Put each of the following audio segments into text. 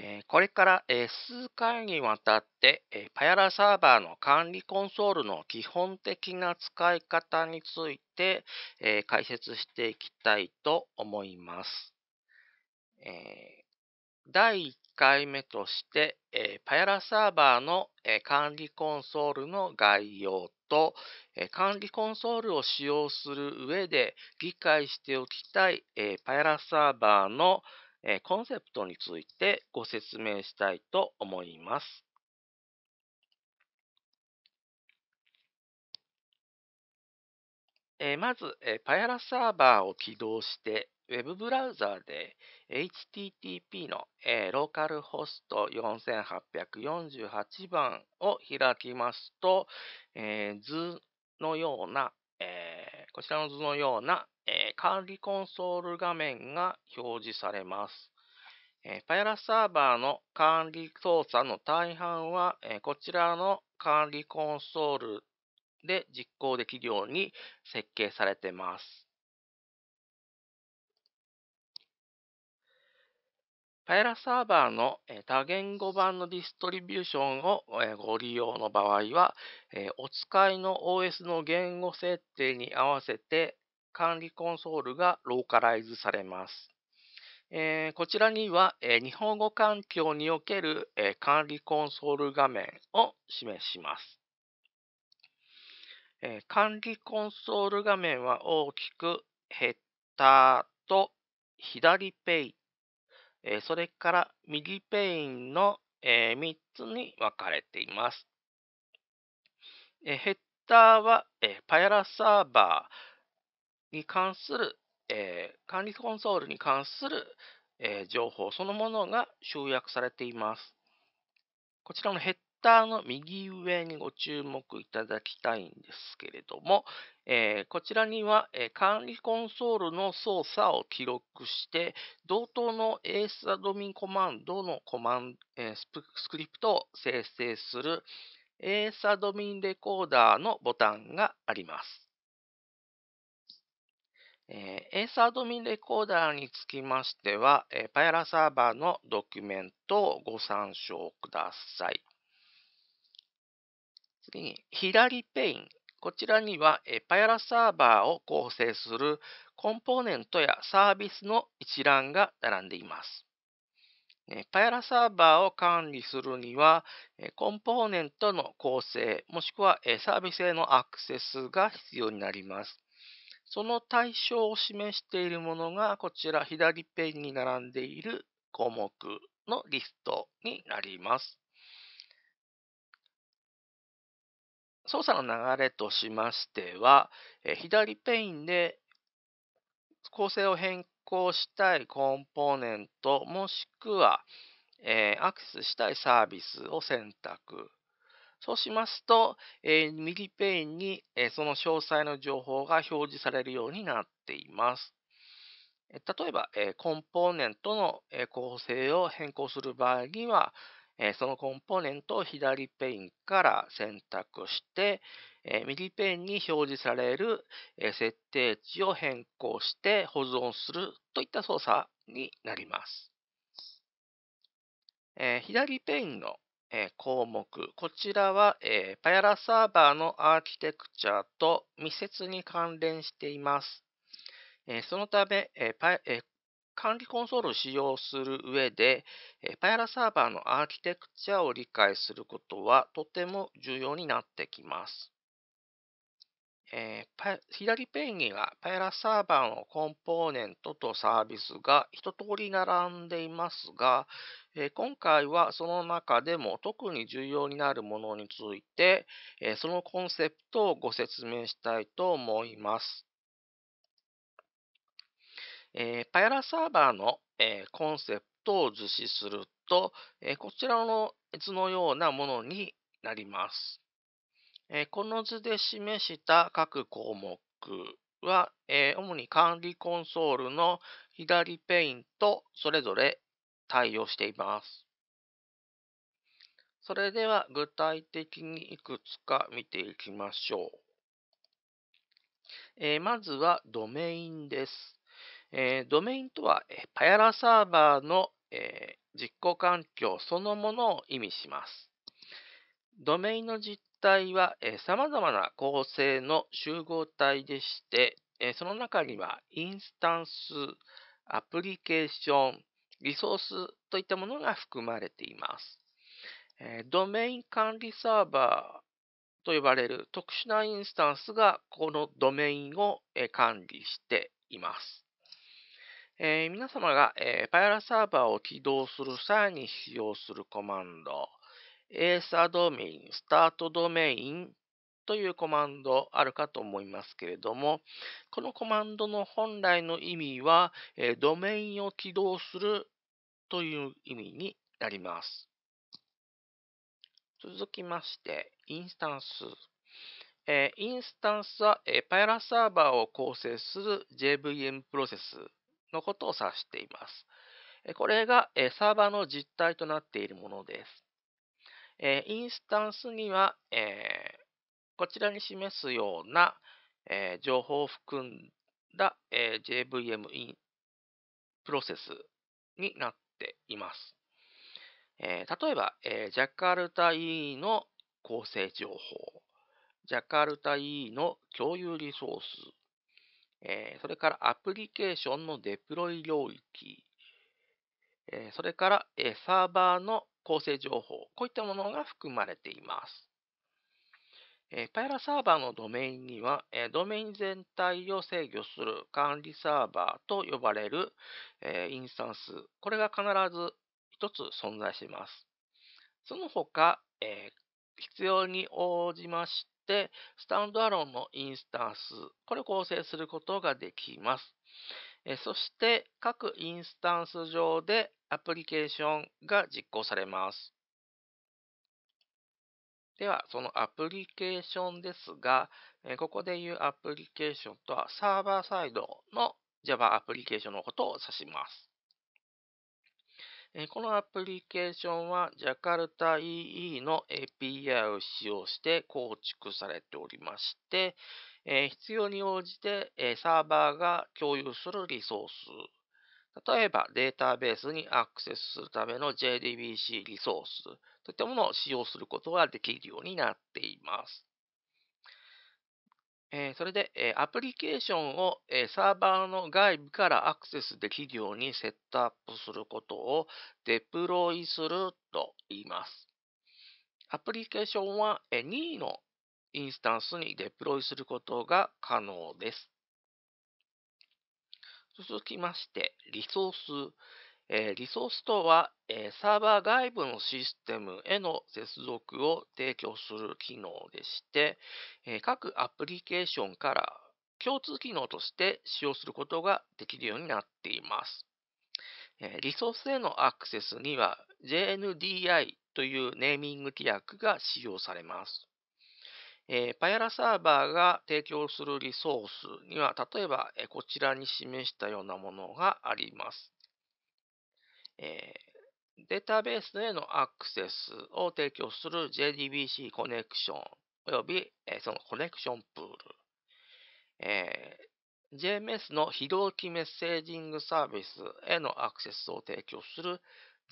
えこれから、え数回にわたって、えパヤラサーバーの管理コンソールの基本的な使い方について、え解説していきたいと思います。え第1回目として、えパヤラサーバーの、え管理コンソールの概要と、え管理コンソールを使用する上で理解しておきたい、えパヤラサーバーの、えコンセプトについてご説明したいと思います。えまず、えー、パヤラサーバーを起動して、ウェブブラウザーで HTTP の、えローカルホスト4848番を開きますと、え図のような、えー、こちらの図のような、えー、管理コンソール画面が表示されます。えー、パイラサーバーの管理操作の大半は、えこちらの管理コンソールで実行できるように設計されてます。p i ラ a サーバーの多言語版のディストリビューションをご利用の場合は、お使いの OS の言語設定に合わせて管理コンソールがローカライズされます。こちらには、日本語環境における、管理コンソール画面を示します。管理コンソール画面は大きくヘッダーと左ペーえそれから右ペインの、え3つに分かれています。えヘッダーは、えパイラサーバーに関する、え管理コンソールに関する、え情報そのものが集約されています。こちらのヘッダーの右上にご注目いただきたいんですけれども、えー、こちらには、えー、管理コンソールの操作を記録して、同等の AS a ドミンコマンドのコマン、えー、スクリプトを生成する AS アドミンレコーダーのボタンがあります。えー、AS アドミンレコーダーにつきましては、えー、パヤラサーバーのドキュメントをご参照ください。次に、左ペイン、こちらには、パイラサーバーを構成するコンポーネントやサービスの一覧が並んでいます。パイラサーバーを管理するには、コンポーネントの構成、もしくはサービスへのアクセスが必要になります。その対象を示しているものが、こちら左ペンに並んでいる項目のリストになります。操作の流れとしましては、え左ペインで構成を変更したいコンポーネント、もしくは、えー、アクセスしたいサービスを選択。そうしますと、えー、右ペインに、えー、その詳細の情報が表示されるようになっています。例えば、えコンポーネントの構成を変更する場合には、そのコンポーネントを左ペインから選択して、右ペインに表示される、設定値を変更して保存するといった操作になります。左ペインの、項目、こちらは、えパヤラサーバーのアーキテクチャと密接に関連しています。そのため、管理コンソールを使用する上で、パイラサーバーのアーキテクチャを理解することはとても重要になってきます。えー、左ペンギンはパイラサーバーのコンポーネントとサービスが一通り並んでいますが、えー、今回はその中でも特に重要になるものについて、えー、そのコンセプトをご説明したいと思います。えー、p y ラサーバーの、えー、コンセプトを図示すると、えー、こちらの図のようなものになります。えー、この図で示した各項目は、えー、主に管理コンソールの左ペインとそれぞれ対応しています。それでは具体的にいくつか見ていきましょう。えー、まずはドメインです。えー、ドメインとは、えパヤラサーバーの、えー、実行環境そのものを意味します。ドメインの実体は、えー、様々な構成の集合体でして、えその中にはインスタンス、アプリケーション、リソースといったものが含まれています。えドメイン管理サーバーと呼ばれる特殊なインスタンスがこのドメインを管理しています。えー、皆様が、えー、パイラサーバーを起動する際に使用するコマンド、エーサドメイン、スタートドメインというコマンドあるかと思いますけれども、このコマンドの本来の意味は、えー、ドメインを起動するという意味になります。続きまして、インスタンス。えー、インスタンスは、えー、パイラサーバーを構成する JVM プロセスのことを指しています。これがサーバーの実態となっているものです。インスタンスには、こちらに示すような情報を含んだ JVM プロセスになっています。例えば、ジャカルタ E の構成情報、ジャカルタ E の共有リソース、えー、それからアプリケーションのデプロイ領域、えー、それから、えー、サーバーの構成情報、こういったものが含まれています。えー、パイラサーバーのドメインには、えドメイン全体を制御する管理サーバーと呼ばれる、えインスタンス、これが必ず1つ存在します。その他、え必要に応じまし、スタンドアロンのインスタンス、これを構成することができます。えそして、各インスタンス上でアプリケーションが実行されます。では、そのアプリケーションですが、えここでいうアプリケーションとはサーバーサイドの Java アプリケーションのことを指します。このアプリケーションは Jakarta EE の API を使用して構築されておりまして、必要に応じて、サーバーが共有するリソース、例えばデータベースにアクセスするための JDBC リソースといったものを使用することができるようになっています。えー、それで、えー、アプリケーションを、えー、サーバーの外部からアクセスできるようにセットアップすることをデプロイすると言います。アプリケーションは、え任意のインスタンスにデプロイすることが可能です。続きまして、リソース。えリソースとは、えサーバー外部のシステムへの接続を提供する機能でして、え各アプリケーションから共通機能として使用することができるようになっています。えリソースへのアクセスには JNDI というネーミング規約が使用されます。えパヤラサーバーが提供するリソースには、例えば、えこちらに示したようなものがあります。えー、データベースへのアクセスを提供する JDBC コネクションおよび、えー、そのコネクションプール、えー、JMS の非同期メッセージングサービスへのアクセスを提供する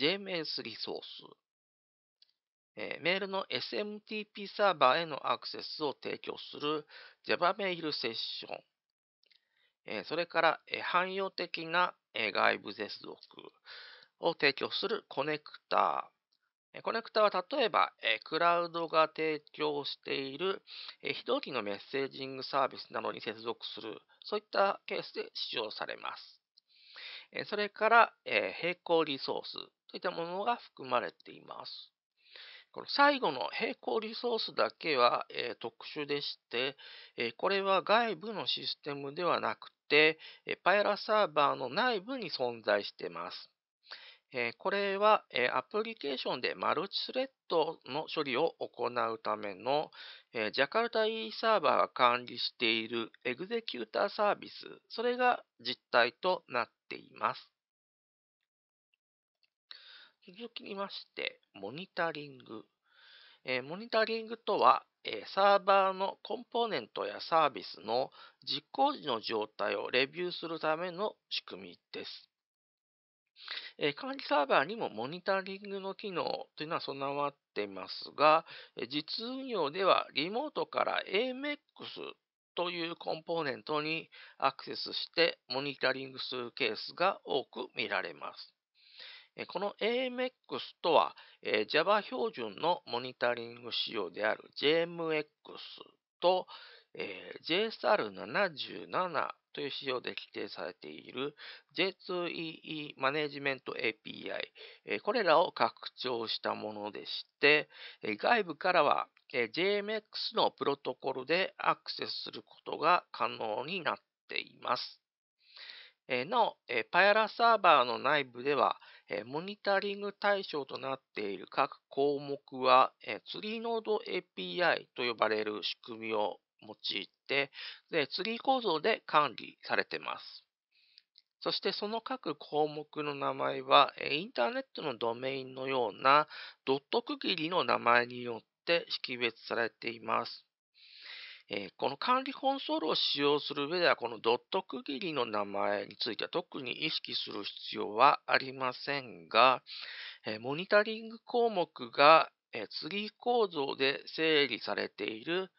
JMS リソース、えー、メールの SMTP サーバーへのアクセスを提供する Java a i l セッション、えそれから、え汎用的な、え外部接続、を提供するコネクター。コネクタは例えば、クラウドが提供している非同期のメッセージングサービスなどに接続する、そういったケースで使用されます。それから、並行リソースといったものが含まれています。この最後の並行リソースだけは、え特殊でして、えこれは外部のシステムではなくて、えパイラサーバーの内部に存在してます。えこれは、えアプリケーションでマルチスレッドの処理を行うための、えジャカルタ E サーバーが管理しているエグゼキューターサービス、それが実態となっています。続きまして、モニタリング。えモニタリングとは、えサーバーのコンポーネントやサービスの実行時の状態をレビューするための仕組みです。え管理サーバーにもモニタリングの機能というのは備わっていますが、実運用ではリモートから AMX というコンポーネントにアクセスしてモニタリングするケースが多く見られます。この AMX とは Java 標準のモニタリング仕様である JMX と JSR77 という指標で規定されている J2EE マネジメント API、これらを拡張したものでして、外部からは JMX のプロトコルでアクセスすることが可能になっています。なお、パイラサーバーの内部では、モニタリング対象となっている各項目は、ツリーノード API と呼ばれる仕組みを用いて、で、ツリー構造で管理されています。そしてその各項目の名前は、インターネットのドメインのようなドット区切りの名前によって識別されています。えこの管理コンソールを使用する上では、このドット区切りの名前については特に意識する必要はありませんが、えモニタリング項目が、えツリー構造で整理されている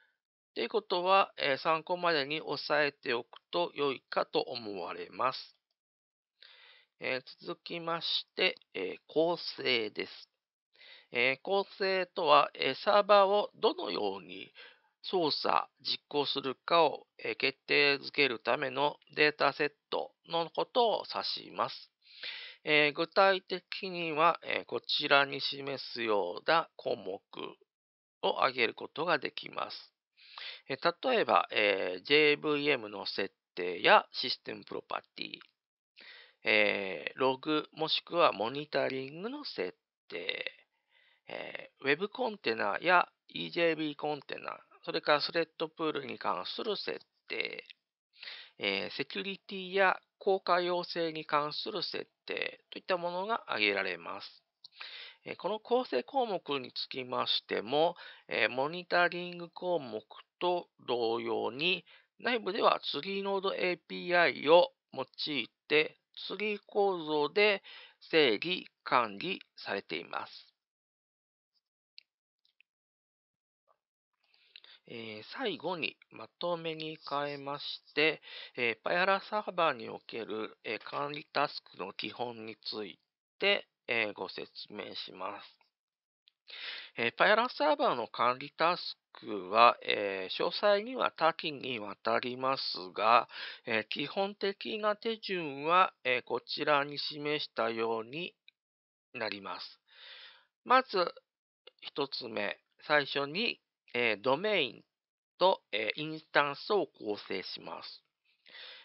ということは、えー、参考までに押さえておくと良いかと思われます。えー、続きまして、えー、構成です。え構成とは、えサーバーをどのように操作、実行するかを、え決定づけるためのデータセットのことを指します。え具体的には、えこちらに示すような項目を挙げることができます。例えば、えー、JVM の設定やシステムプロパティ、えー、ログもしくはモニタリングの設定、えー、Web コンテナや EJB コンテナ、それからスレッドプールに関する設定、えー、セキュリティや効果要請に関する設定といったものが挙げられます。この構成項目につきましても、モニタリング項目と同様に、内部ではツリーノード API を用いて、ツリー構造で整理、管理されています。えー、最後にまとめに変えまして、えー、パヤラサーバーにおける、えー、管理タスクの基本について、えー、ご説明します。えー、パヤラサーバーの管理タスクは、えー、詳細には多岐にわたりますが、えー、基本的な手順は、えー、こちらに示したようになります。まず、1つ目、最初に、えドメインと、えインスタンスを構成します。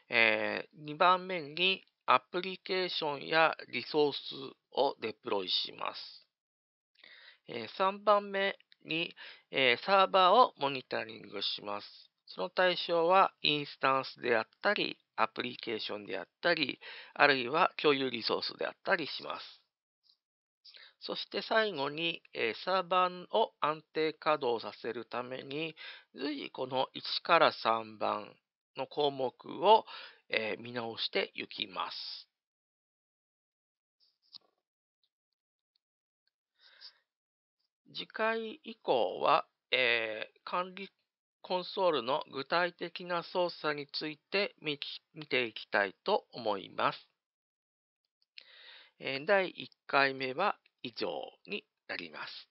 え2番目に、アプリケーションやリソースをデプロイします。え3番目、に、えー、サーバーをモニタリングします。その対象はインスタンスであったり、アプリケーションであったり、あるいは共有リソースであったりします。そして最後に、えー、サーバーを安定稼働させるために、随時この1から3番の項目を、えー、見直していきます。次回以降は、えー、管理コンソールの具体的な操作について見ていきたいと思います。えー、第1回目は以上になります。